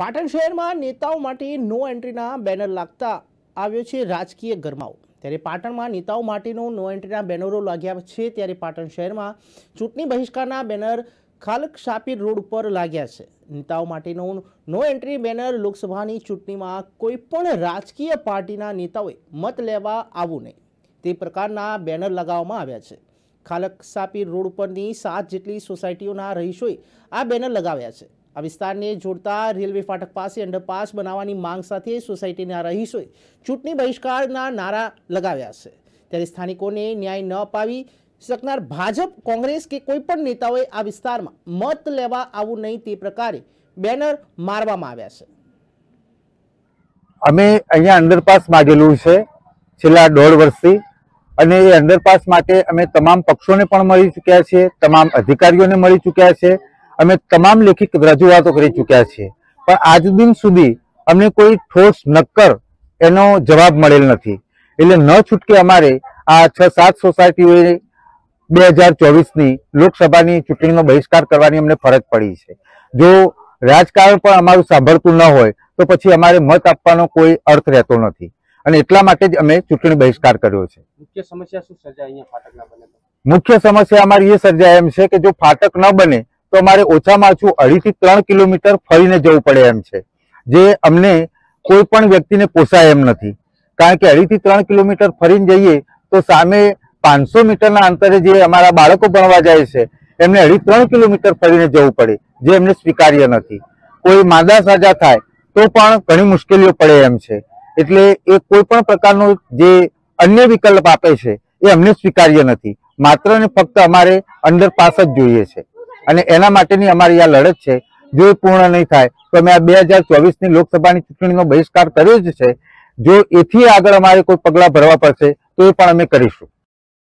પાટણ શહેરમાં નેતાઓ માટે નો એન્ટ્રીના બેનર લાગતા આવ્યો છે રાજકીય ગરમાવો ત્યારે પાટણમાં નેતાઓ માટેનું નો એન્ટ્રીના બેનરો લાગ્યા છે ત્યારે પાટણ શહેરમાં ચૂંટણી બહિષ્કારના બેનર ખાલક શાપીર રોડ ઉપર લાગ્યા છે નેતાઓ માટેનું નો એન્ટ્રી બેનર લોકસભાની ચૂંટણીમાં કોઈપણ રાજકીય પાર્ટીના નેતાઓએ મત લેવા આવવું નહીં તે પ્રકારના બેનર લગાવવામાં આવ્યા છે ખાલક શાપીર રોડ ઉપરની સાત જેટલી સોસાયટીઓના રહીશોએ આ બેનર લગાવ્યા છે આ વિસ્તારને જોડતા રેલવે ફાટક પાસે અંડરપાસ બનાવવાની માંગ સાથે સોસાયટીના રહીશોએ ચૂંટણી બહિષ્કારના નારા લગાવ્યા છે ત્યારે સ્થાનિકોને ન્યાય ન અપાવી શકનાર ભાજપ કોંગ્રેસ કે કોઈપણ નેતાઓએ આ વિસ્તારમાં મત લેવા આવું નહીં તે પ્રકારે બેનર મારવામાં આવ્યા છે અમે અહીંયા અંડરપાસ માગેલું છે છેલ્લા દોઢ વર્ષથી અને એ અંડરપાસ માટે અમે તમામ પક્ષોને પણ મળી ચૂક્યા છીએ તમામ અધિકારીઓને મળી ચૂક્યા છે અમે તમામ લેખિત રજૂઆતો કરી ચૂક્યા છીએ પણ આજ દિન સુધી અમને કોઈ ઠોસ નક્કર એનો જવાબ મળેલ નથી એટલે ન છૂટકે અમારે આ છ સાત સોસાયટીઓએ બે હજાર ચોવીસની લોકસભાની ચૂંટણીનો બહિષ્કાર કરવાની અમને ફરજ પડી છે જો રાજકારણ પણ અમારું સાંભળતું ન હોય તો પછી અમારે મત આપવાનો કોઈ અર્થ રહેતો નથી અને એટલા માટે જ અમે ચૂંટણી બહિષ્કાર કર્યો છે મુખ્ય સમસ્યા શું સર્જાય અહીંયા ફાટક ના બને મુખ્ય સમસ્યા અમારી એ સર્જાય એમ છે કે જો ફાટક ન બને તો અમારે ઓછામાં ઓછું અઢીથી ત્રણ કિલોમીટર ફરીને જવું પડે એમ છે જે અમને કોઈ પણ વ્યક્તિને પોસાય એમ નથી કારણ કે અઢીથી ત્રણ કિલોમીટર ફરીને જઈએ તો સામે પાંચસો મીટરના અંતરે જે અમારા બાળકો ભણવા જાય છે એમને અઢી ત્રણ કિલોમીટર ફરીને જવું પડે જે એમને સ્વીકાર્ય નથી કોઈ માદા સાજા થાય તો પણ ઘણી મુશ્કેલીઓ પડે એમ છે એટલે એ કોઈ પણ પ્રકારનો જે અન્ય વિકલ્પ આપે છે એ અમને સ્વીકાર્ય નથી માત્ર ને ફક્ત અમારે પાસ જ જોઈએ છે અને એના માટેની અમારી આ લડત છે જો એ પૂર્ણ નહીં થાય તો અમે આ બે હજાર ચોવીસની લોકસભાની ચૂંટણીનો બહિષ્કાર કર્યો જ છે જો એથી આગળ અમારે કોઈ પગલાં ભરવા પડશે તો એ પણ અમે કરીશું